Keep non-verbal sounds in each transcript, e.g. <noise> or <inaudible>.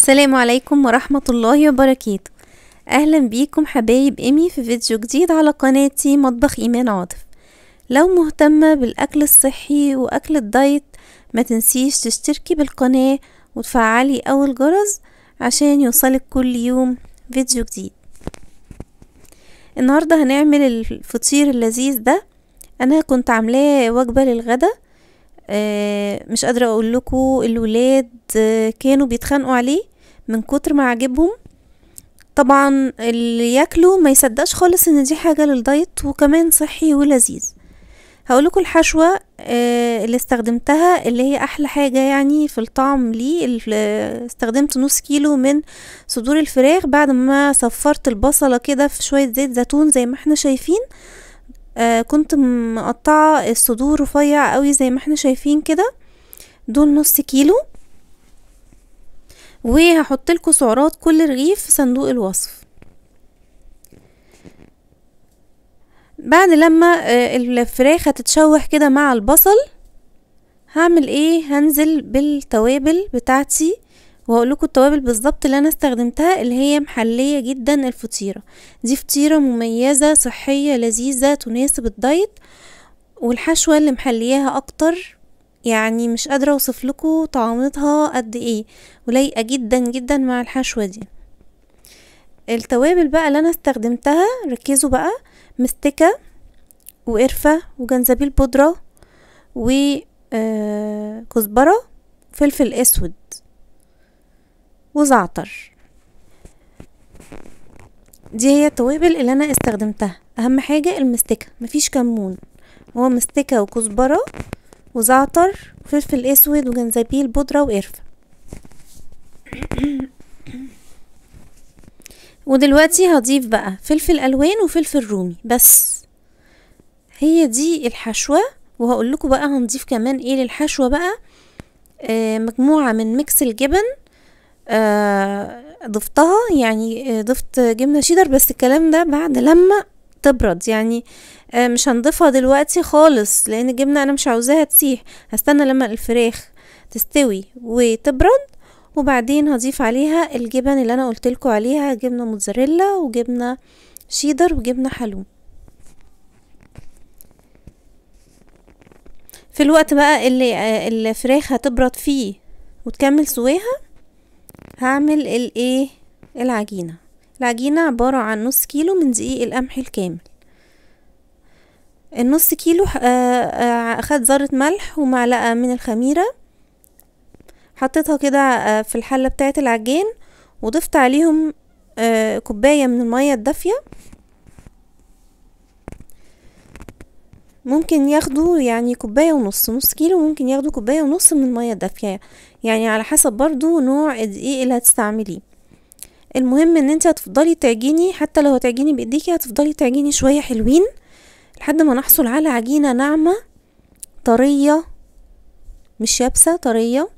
السلام عليكم ورحمة الله وبركاته أهلا بيكم حبايب إيمي في فيديو جديد على قناتي مطبخ إيمان عاطف لو مهتمة بالأكل الصحي وأكل الدايت ما تنسيش تشتركي بالقناة وتفعلي أول جرس عشان يوصلك كل يوم فيديو جديد النهاردة هنعمل الفطير اللذيذ ده أنا كنت عاملاه وجبة للغدا آه، مش قادرة اقول لكم الولاد آه، كانوا بيتخانقوا عليه من كتر ما عجبهم طبعا اللي ياكله ما يصدقش خالص ان دي حاجة للدايت وكمان صحي ولذيذ لكم الحشوة آه، اللي استخدمتها اللي هي احلى حاجة يعني في الطعم لي استخدمت نص كيلو من صدور الفراخ بعد ما صفرت البصلة كده في شوية زيت زيتون زي ما احنا شايفين آه، كنت مقطعة الصدور رفيع قوي زي ما احنا شايفين كده دول نص كيلو وهحط لكم سعرات كل رغيف في صندوق الوصف بعد لما آه الفراخ هتتشوح كده مع البصل هعمل ايه هنزل بالتوابل بتاعتي وهقول لكم التوابل بالظبط اللي انا استخدمتها اللي هي محليه جدا الفطيره دي فطيره مميزه صحيه لذيذه تناسب الدايت والحشوه اللي محلياها اكتر يعني مش قادره اوصف لكم طعامتها قد ايه ولايقه جدا جدا مع الحشوه دي التوابل بقى اللي انا استخدمتها ركزوا بقى مستكه وقرفه وجنزبيل بودره وكزبره آه، فلفل اسود وزعتر دي هي التوابل اللي انا استخدمتها اهم حاجة المستكة مفيش كمون هو مستكة وكزبرة وزعتر وفلفل اسود وجنزبيل بودرة وقرفة <clears throat> ودلوقتي هضيف بقى فلفل الوان وفلفل رومي بس هي دي الحشوة وهقول لكم بقى هنضيف كمان ايه للحشوة بقى آه مجموعة من ميكس الجبن آه، ضفتها يعني آه، ضفت جبنة شيدر بس الكلام ده بعد لما تبرد يعني آه، مش هنضيفها دلوقتي خالص لان الجبنة انا مش عاوزاها تسيح هستنى لما الفراخ تستوي وتبرد وبعدين هضيف عليها الجبن اللي انا قلت عليها جبنه موتزاريلا وجبنه شيدر وجبنه حلوم في الوقت بقى اللي الفراخ هتبرد فيه وتكمل سويها هعمل الايه العجينة العجينة عبارة عن نص كيلو من دقيق القمح الكامل النص كيلو اخد آه، آه، ذرة ملح ومعلقة من الخميرة حطيتها كده آه، في الحلة بتاعة العجين وضفت عليهم كوباية من المية الدافية ممكن ياخدوا يعني كوباية ونص نص كيلو ممكن ياخدوا كوباية ونص من المية الدافية يعني على حسب برضو نوع الدقيق اللي هتستعمليه المهم ان انت هتفضلي تعجيني حتى لو هتعجيني بايديكي هتفضلي تعجيني شوية حلوين لحد ما نحصل على عجينة ناعمة طرية مش يابسة طرية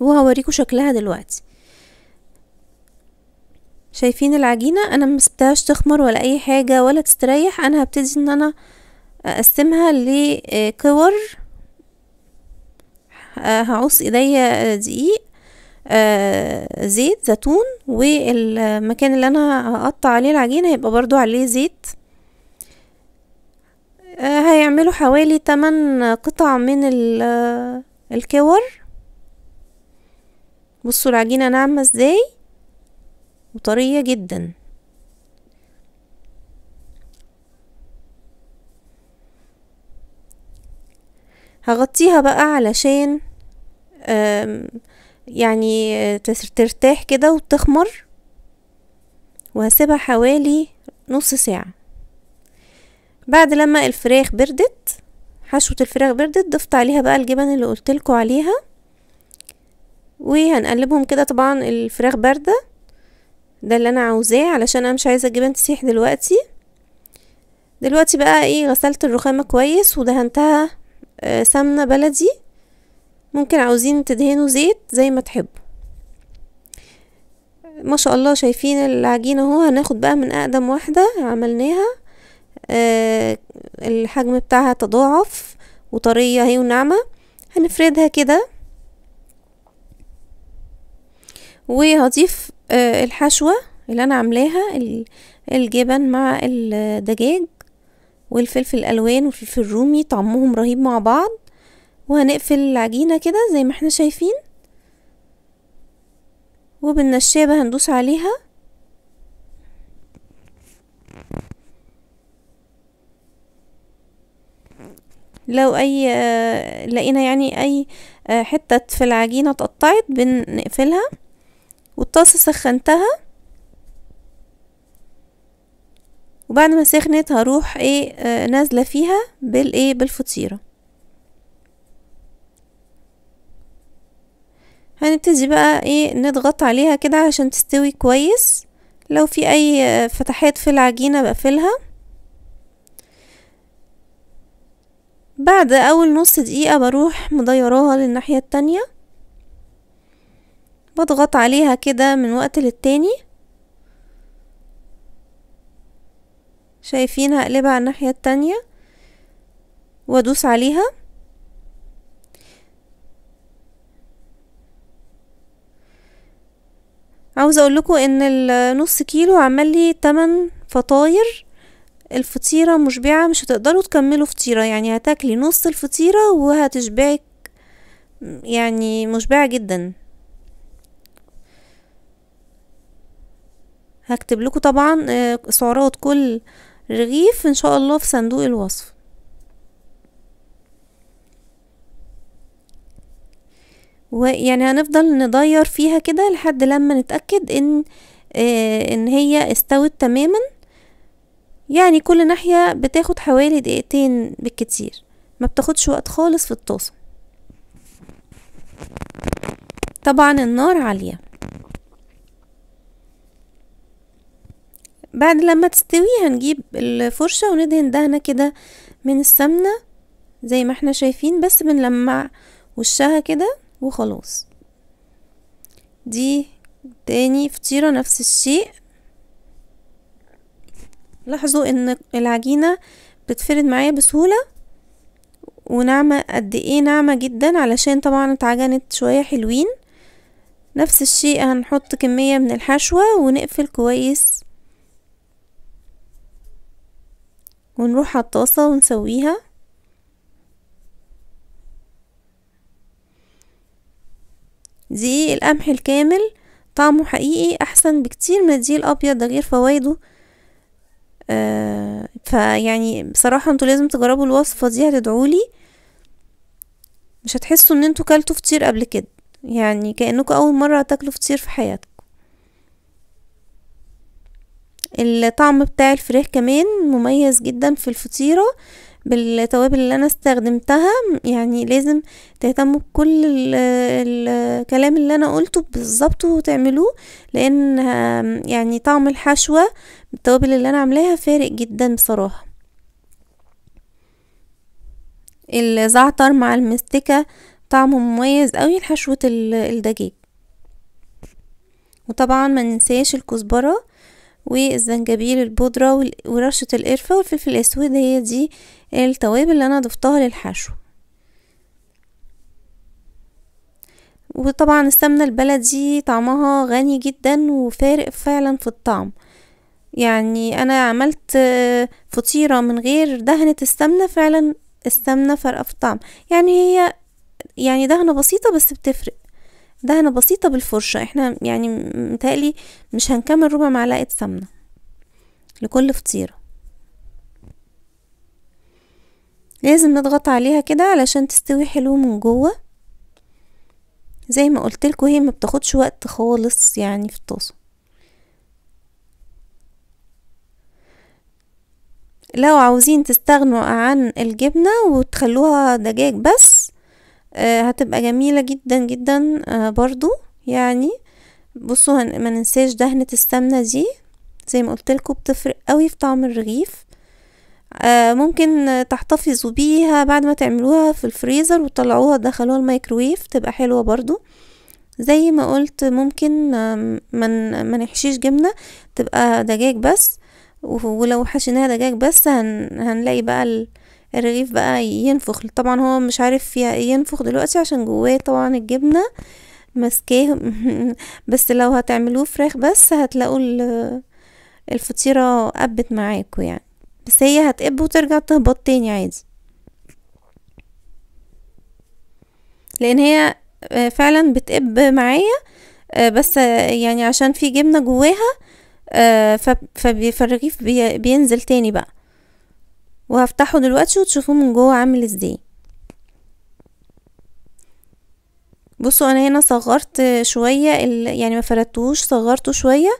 وهوريكم شكلها دلوقتي شايفين العجينة انا مسبتهاش تخمر ولا اي حاجة ولا تستريح انا هبتدي ان انا اقسمها لكور آه، آه، هعص ايديا آه، دقيق زيت زيتون والمكان اللي انا هقطع عليه العجين هيبقى برضو عليه زيت هيعملوا حوالي 8 قطع من الكور بصوا العجينه ناعمه ازاي وطريه جدا هغطيها بقى علشان يعني ترتاح كده وتخمر وهسيبها حوالي نص ساعة بعد لما الفراخ بردت حشوة الفراخ بردت ضفت عليها بقى الجبن اللي قلتلكوا عليها وهنقلبهم كده طبعا الفراخ باردة ده اللي انا عاوزاه علشان انا مش عايزة الجبن تسيح دلوقتي دلوقتي بقى ايه غسلت الرخامة كويس ودهنتها آه، سمنة بلدي ممكن عاوزين تدهنوا زيت زي ما تحبوا ما شاء الله شايفين العجينة اهو هناخد بقى من اقدم واحدة عملناها أه الحجم بتاعها تضاعف وطرية اهي وناعمة هنفردها كده وهضيف أه الحشوة اللي انا عاملاها الجبن مع الدجاج والفلفل الالوان والفلفل الرومي طعمهم رهيب مع بعض وهنقفل العجينه كده زي ما احنا شايفين وبالنشابه هندوس عليها لو اي آه، لقينا يعني اي آه، حته في العجينه اتقطعت بنقفلها والطاسه سخنتها وبعد ما سخنت هروح ايه آه نازله فيها بالايه بالفطيره هنبتدي بقى ايه نضغط عليها كده عشان تستوي كويس لو في اي آه، فتحات في العجينه بقفلها بعد اول نص دقيقه بروح مضيراها للناحيه التانية بضغط عليها كده من وقت للتاني شايفين هقلبها على الناحية التانية وادوس عليها عاوزة اقول لكم ان النص كيلو عمل لي 8 فطاير الفطيرة مشبعة مش هتقدروا تكملوا فطيرة يعني هتاكلي نص الفطيرة وهتشبعك يعني مشبعة جدا هكتب لكم طبعا آه، سعرات كل رغيف ان شاء الله في صندوق الوصف ويعني هنفضل نضير فيها كده لحد لما نتأكد ان آه، ان هي استوت تماما يعني كل ناحية بتاخد حوالي دقيقتين بالكتير ما بتاخدش وقت خالص في الطاسة طبعا النار عالية بعد لما تستوي هنجيب الفرشة وندهن دهنة كده من السمنة زي ما احنا شايفين بس بنلمع وشها كده وخلاص دي تاني فطيرة نفس الشيء لاحظوا ان العجينة بتفرد معايا بسهولة وناعمة قد ايه ناعمة جدا علشان طبعا اتعجنت شوية حلوين نفس الشيء هنحط كمية من الحشوة ونقفل كويس ونروح على الطاسة ونسويها دقيق القمح الكامل طعمه حقيقي احسن بكتير من الدقيق الابيض ده غير فوائده آه فيعني بصراحة انتوا لازم تجربوا الوصفة دي هتدعولي مش هتحسوا ان انتوا كلتوا فطير قبل كده يعني كأنكم اول مرة هتاكلوا فطير في حياتكم الطعم بتاع الفراخ كمان مميز جدا في الفطيرة بالتوابل اللي انا استخدمتها يعني لازم تهتموا بكل الكلام اللي انا قلته بالظبط وتعملوه لان يعني طعم الحشوة بالتوابل اللي انا عاملاها فارق جدا بصراحة الزعتر مع المستكة طعمه مميز قوي لحشوة الدجاج وطبعا ما ننساش الكزبرة والزنجبيل البودرة ورشة القرفة والفلفل الأسود هي دي التوابل اللي أنا ضفتها للحشو وطبعا السمنة البلدي طعمها غني جدا وفارق فعلا في الطعم يعني أنا عملت فطيرة من غير دهنة السمنة فعلا السمنة فارقة في الطعم يعني هي يعني دهنة بسيطة بس بتفرق دهنة بسيطة بالفرشة احنا يعني متهيألي مش هنكمل ربع معلقة سمنة لكل فطيرة لازم نضغط عليها كده علشان تستوي حلو من جوه زي ما قلتلكوا هي ما بتاخدش وقت خالص يعني في الطاسة لو عاوزين تستغنوا عن الجبنة وتخلوها دجاج بس آه، هتبقى جميلة جدا جدا آه، برضو يعني بصوا ما ننساش دهنة السمنة دي زي ما قلت لكم بتفرق قوي في طعم الرغيف آه، ممكن تحتفظوا بيها بعد ما تعملوها في الفريزر وتطلعوها دخلوها الميكرويف تبقى حلوة برضو زي ما قلت ممكن من ما نحشيش جبنة تبقى دجاج بس ولو حشيناها دجاج بس هن هنلاقي بقى الرغيف بقى ينفخ طبعا هو مش عارف فيها ينفخ دلوقتي عشان جواه طبعا الجبنة ماسكاه <laughs> بس لو هتعملوه فراخ بس هتلاقوا الفطيرة قبت معاكو يعني بس هي هتقب وترجع تهبط تاني عادي لان هي آه، فعلا بتقب معايا آه، بس آه، يعني عشان في جبنة جواها فالرغيف بينزل تاني بقى وهفتحه دلوقتي وتشوفوه من جوه عامل ازاي بصوا انا هنا صغرت شوية يعني ما فردتوش صغرته شوية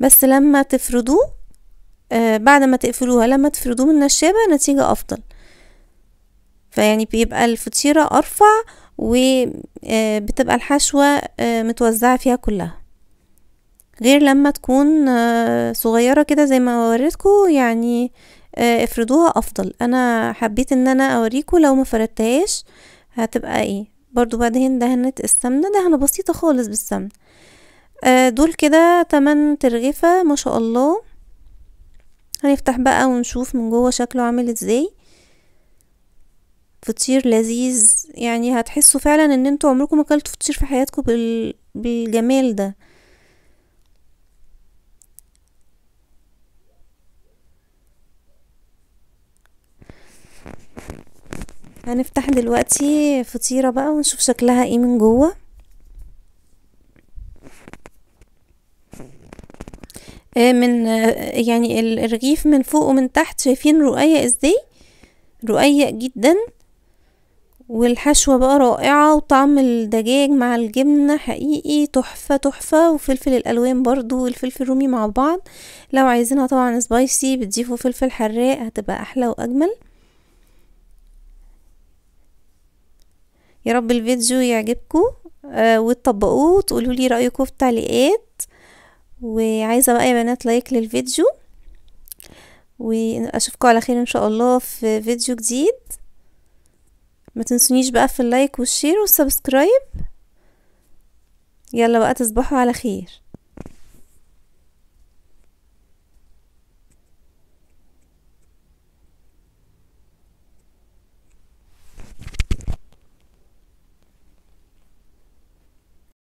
بس لما تفردوه آه، بعد ما تقفلوها لما تفردوه من النشابة نتيجة افضل فيعني بيبقى الفطيرة ارفع وبتبقى آه، الحشوة آه، متوزعة فيها كلها غير لما تكون صغيرة كده زي ما وريتكم يعني آه، افردوها افضل انا حبيت ان انا اوريكم لو ما فردتهاش هتبقى ايه برضو بعدين دهنت السمنة دهنة بسيطة خالص بالسمنة آه، دول كده تمن ترغيفة ما شاء الله هنفتح بقى ونشوف من جوه شكله عامل ازاي فطير لذيذ يعني هتحسوا فعلا ان انتوا عمركم ما اكلتوا فطير في حياتكم بالجمال ده هنفتح دلوقتي فطيرة بقى ونشوف شكلها ايه من جوه آه، من آه، يعني الرغيف من فوق ومن تحت شايفين رقيق ازاي رقيق جدا والحشوة بقى رائعة وطعم الدجاج مع الجبنة حقيقي تحفة تحفة وفلفل الألوان برضو والفلفل الرومي مع بعض لو عايزينها طبعا سبايسي بتضيفوا فلفل حراق هتبقى أحلى وأجمل يا رب الفيديو يعجبكم آه، وتطبقوه وتقولوا لي رايكم في التعليقات وعايزه بقى يا بنات لايك للفيديو واشوفكم على خير ان شاء الله في فيديو جديد ما تنسونيش بقى في اللايك والشير والسبسكرايب يلا بقى تصبحوا على خير